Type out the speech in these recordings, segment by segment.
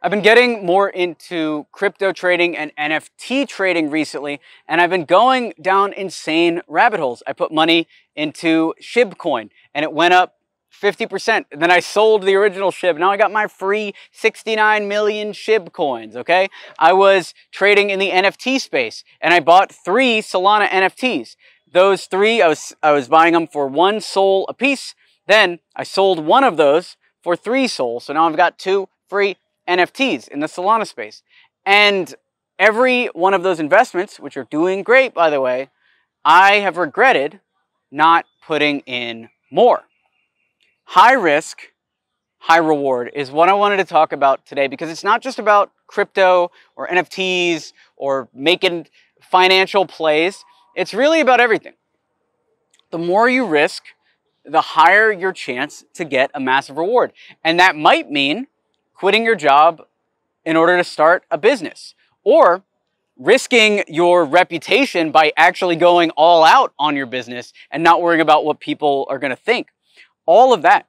I've been getting more into crypto trading and NFT trading recently, and I've been going down insane rabbit holes. I put money into Shibcoin and it went up 50%. And then I sold the original SHIB. Now I got my free 69 million SHIB coins, okay? I was trading in the NFT space and I bought three Solana NFTs. Those three, I was, I was buying them for one soul a piece. Then I sold one of those for three souls. So now I've got two free NFTs in the Solana space. And every one of those investments, which are doing great, by the way, I have regretted not putting in more. High risk, high reward is what I wanted to talk about today because it's not just about crypto or NFTs or making financial plays. It's really about everything. The more you risk, the higher your chance to get a massive reward. And that might mean quitting your job in order to start a business or risking your reputation by actually going all out on your business and not worrying about what people are going to think. All of that.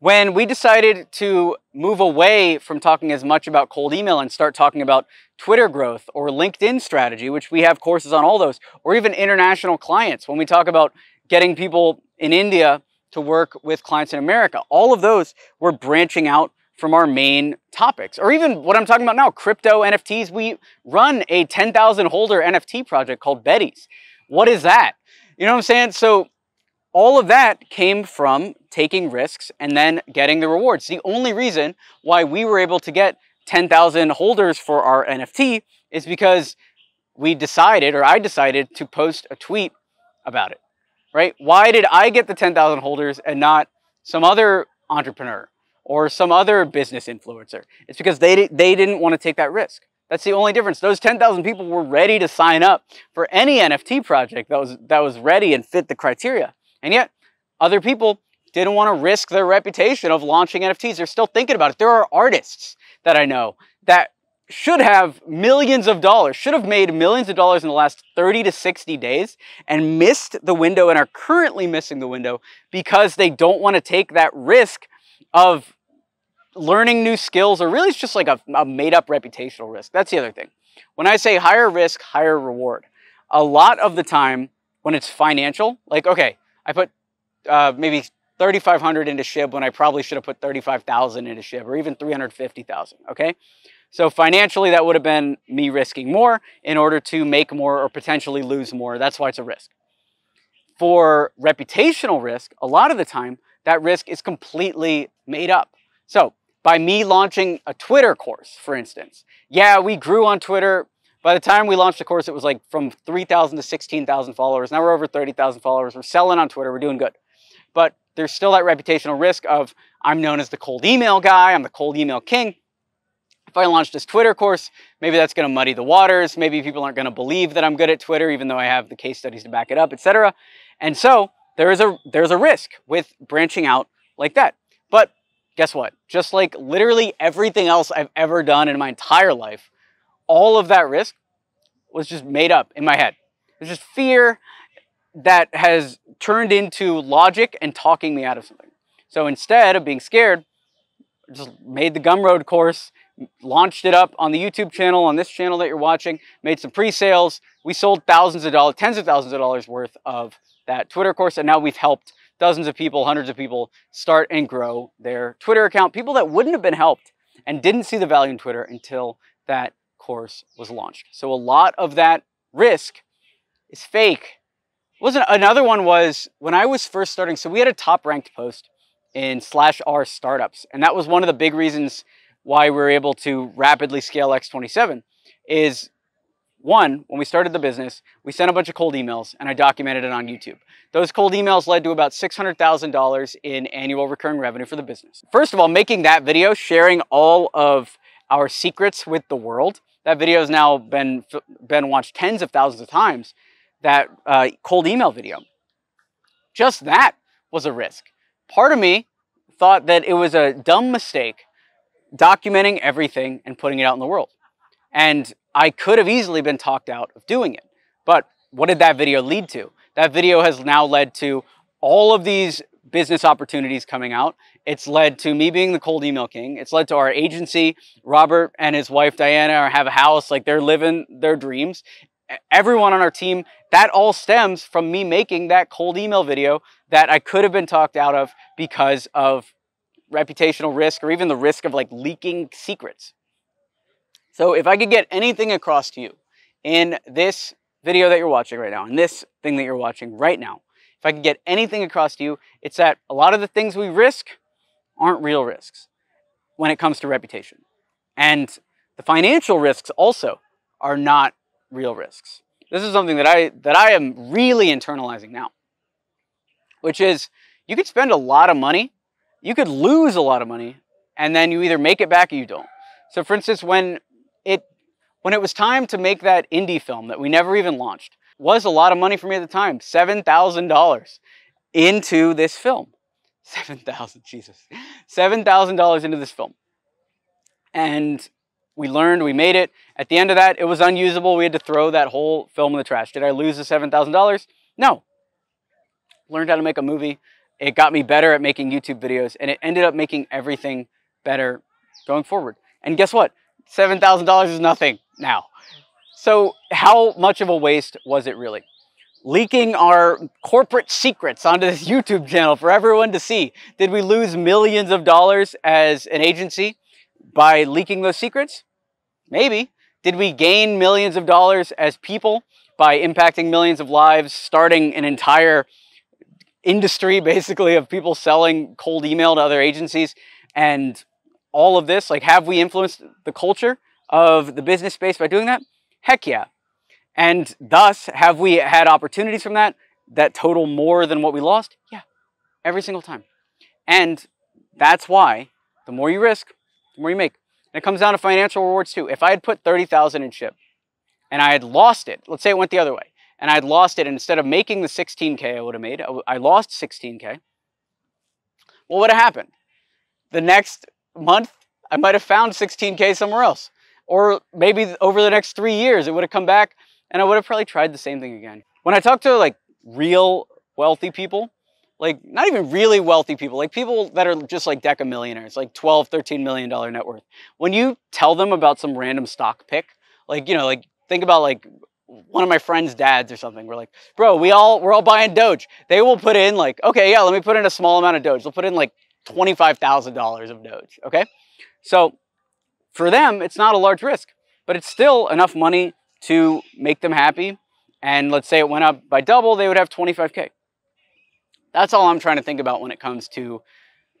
When we decided to move away from talking as much about cold email and start talking about Twitter growth or LinkedIn strategy, which we have courses on all those, or even international clients, when we talk about getting people in India to work with clients in America, all of those were branching out from our main topics, or even what I'm talking about now, crypto NFTs. We run a 10,000 holder NFT project called Betty's. What is that? You know what I'm saying? So all of that came from taking risks and then getting the rewards. The only reason why we were able to get 10,000 holders for our NFT is because we decided, or I decided, to post a tweet about it, right? Why did I get the 10,000 holders and not some other entrepreneur or some other business influencer. It's because they, they didn't want to take that risk. That's the only difference. Those 10,000 people were ready to sign up for any NFT project that was, that was ready and fit the criteria. And yet, other people didn't want to risk their reputation of launching NFTs. They're still thinking about it. There are artists that I know that should have millions of dollars, should have made millions of dollars in the last 30 to 60 days and missed the window and are currently missing the window because they don't want to take that risk of learning new skills or really it's just like a, a made up reputational risk. That's the other thing. When I say higher risk, higher reward, a lot of the time when it's financial, like, okay, I put uh, maybe 3,500 into SHIB when I probably should have put 35,000 into SHIB or even 350,000. Okay. So financially, that would have been me risking more in order to make more or potentially lose more. That's why it's a risk. For reputational risk, a lot of the time, that risk is completely made up. So by me launching a Twitter course, for instance. Yeah, we grew on Twitter. By the time we launched the course, it was like from 3,000 to 16,000 followers. Now we're over 30,000 followers. We're selling on Twitter. We're doing good. But there's still that reputational risk of I'm known as the cold email guy, I'm the cold email king. If I launch this Twitter course, maybe that's going to muddy the waters. Maybe people aren't going to believe that I'm good at Twitter, even though I have the case studies to back it up, etc. And so there is a there's a risk with branching out like that. Guess what? Just like literally everything else I've ever done in my entire life, all of that risk was just made up in my head. It's just fear that has turned into logic and talking me out of something. So instead of being scared, I just made the Gumroad course, launched it up on the YouTube channel, on this channel that you're watching, made some pre-sales. We sold thousands of dollars, tens of thousands of dollars worth of that Twitter course, and now we've helped dozens of people, hundreds of people start and grow their Twitter account. People that wouldn't have been helped and didn't see the value in Twitter until that course was launched. So a lot of that risk is fake. Wasn't another one was when I was first starting. So we had a top ranked post in slash R startups, and that was one of the big reasons why we were able to rapidly scale X27 is one, when we started the business, we sent a bunch of cold emails and I documented it on YouTube. Those cold emails led to about $600,000 in annual recurring revenue for the business. First of all, making that video, sharing all of our secrets with the world. That video has now been, been watched tens of thousands of times, that uh, cold email video. Just that was a risk. Part of me thought that it was a dumb mistake documenting everything and putting it out in the world. And I could have easily been talked out of doing it. But what did that video lead to? That video has now led to all of these business opportunities coming out. It's led to me being the cold email king. It's led to our agency. Robert and his wife Diana have a house, like they're living their dreams. Everyone on our team, that all stems from me making that cold email video that I could have been talked out of because of reputational risk or even the risk of like leaking secrets. So if I could get anything across to you in this video that you're watching right now, in this thing that you're watching right now, if I could get anything across to you, it's that a lot of the things we risk aren't real risks when it comes to reputation. And the financial risks also are not real risks. This is something that I that I am really internalizing now. Which is you could spend a lot of money, you could lose a lot of money, and then you either make it back or you don't. So for instance, when it when it was time to make that indie film that we never even launched was a lot of money for me at the time $7000 into this film 7000 jesus $7000 into this film and we learned we made it at the end of that it was unusable we had to throw that whole film in the trash did i lose the $7000 no learned how to make a movie it got me better at making youtube videos and it ended up making everything better going forward and guess what $7,000 is nothing now. So how much of a waste was it really? Leaking our corporate secrets onto this YouTube channel for everyone to see. Did we lose millions of dollars as an agency by leaking those secrets? Maybe. Did we gain millions of dollars as people by impacting millions of lives, starting an entire industry basically of people selling cold email to other agencies and all of this? Like, have we influenced the culture of the business space by doing that? Heck yeah. And thus, have we had opportunities from that that total more than what we lost? Yeah, every single time. And that's why the more you risk, the more you make. And it comes down to financial rewards too. If I had put 30,000 in ship and I had lost it, let's say it went the other way, and I had lost it, and instead of making the 16K I would have made, I lost 16K. Well, what would have happened? The next month, I might have found 16K somewhere else. Or maybe over the next three years, it would have come back and I would have probably tried the same thing again. When I talk to like real wealthy people, like not even really wealthy people, like people that are just like deca millionaires, like 12, 13 million dollar net worth. When you tell them about some random stock pick, like, you know, like think about like one of my friend's dads or something. We're like, bro, we all, we're all buying Doge. They will put in like, okay, yeah, let me put in a small amount of Doge. They'll put in like $25,000 of Doge, okay? So for them, it's not a large risk, but it's still enough money to make them happy. And let's say it went up by double, they would have 25K. That's all I'm trying to think about when it comes to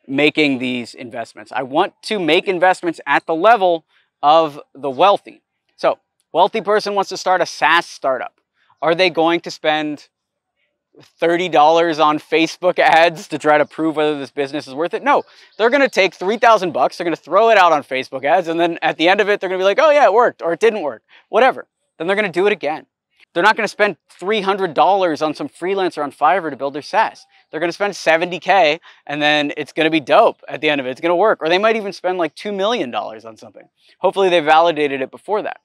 making these investments. I want to make investments at the level of the wealthy. So wealthy person wants to start a SaaS startup. Are they going to spend $30 on Facebook ads to try to prove whether this business is worth it. No, they're going to take 3000 bucks, they're going to throw it out on Facebook ads and then at the end of it they're going to be like, "Oh yeah, it worked or it didn't work." Whatever. Then they're going to do it again. They're not going to spend $300 on some freelancer on Fiverr to build their SaaS. They're going to spend 70k and then it's going to be dope at the end of it. It's going to work. Or they might even spend like 2 million dollars on something. Hopefully they validated it before that.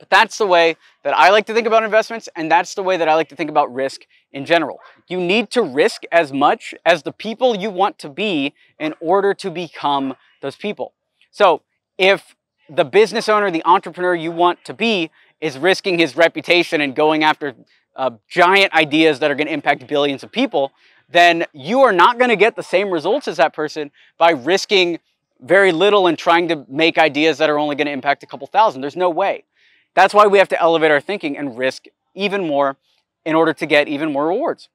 But that's the way that I like to think about investments, and that's the way that I like to think about risk in general. You need to risk as much as the people you want to be in order to become those people. So if the business owner, the entrepreneur you want to be, is risking his reputation and going after uh, giant ideas that are going to impact billions of people, then you are not going to get the same results as that person by risking very little and trying to make ideas that are only going to impact a couple thousand. There's no way. That's why we have to elevate our thinking and risk even more in order to get even more rewards.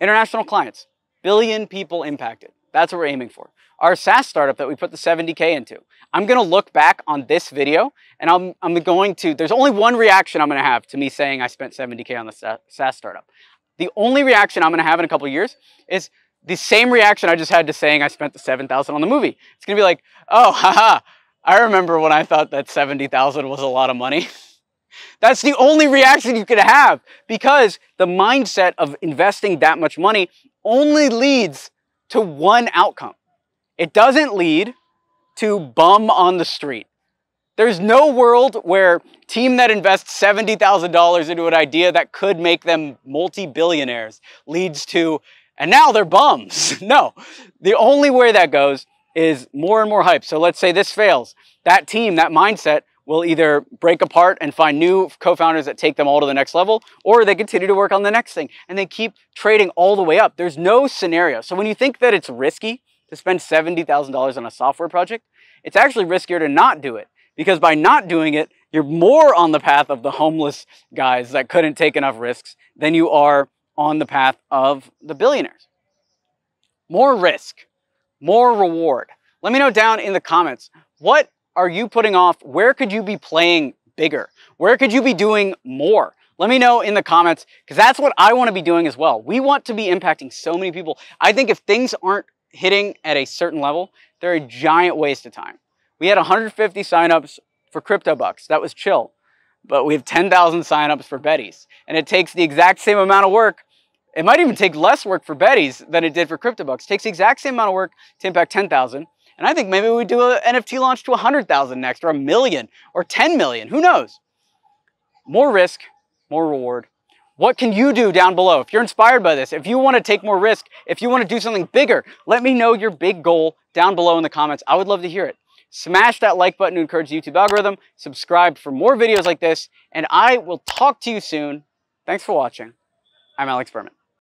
International clients, billion people impacted. That's what we're aiming for. Our SaaS startup that we put the 70K into. I'm going to look back on this video and I'm, I'm going to, there's only one reaction I'm going to have to me saying I spent 70K on the SaaS startup. The only reaction I'm going to have in a couple years is the same reaction I just had to saying I spent the 7,000 on the movie. It's going to be like, oh, haha, I remember when I thought that 70,000 was a lot of money. That's the only reaction you could have because the mindset of investing that much money only leads to one outcome. It doesn't lead to bum on the street. There's no world where team that invests $70,000 into an idea that could make them multi-billionaires leads to and now they're bums. no. The only way that goes is more and more hype. So let's say this fails. That team, that mindset will either break apart and find new co-founders that take them all to the next level, or they continue to work on the next thing and they keep trading all the way up. There's no scenario. So when you think that it's risky to spend $70,000 on a software project, it's actually riskier to not do it because by not doing it, you're more on the path of the homeless guys that couldn't take enough risks than you are on the path of the billionaires. More risk more reward? Let me know down in the comments. What are you putting off? Where could you be playing bigger? Where could you be doing more? Let me know in the comments because that's what I want to be doing as well. We want to be impacting so many people. I think if things aren't hitting at a certain level, they're a giant waste of time. We had 150 signups for Crypto Bucks. That was chill. But we have 10,000 signups for Betty's. And it takes the exact same amount of work it might even take less work for Betty's than it did for CryptoBucks. It takes the exact same amount of work to impact 10,000. And I think maybe we do an NFT launch to 100,000 next, or a million, or 10 million. Who knows? More risk, more reward. What can you do down below? If you're inspired by this, if you want to take more risk, if you want to do something bigger, let me know your big goal down below in the comments. I would love to hear it. Smash that like button to encourage the YouTube algorithm. Subscribe for more videos like this. And I will talk to you soon. Thanks for watching. I'm Alex Berman.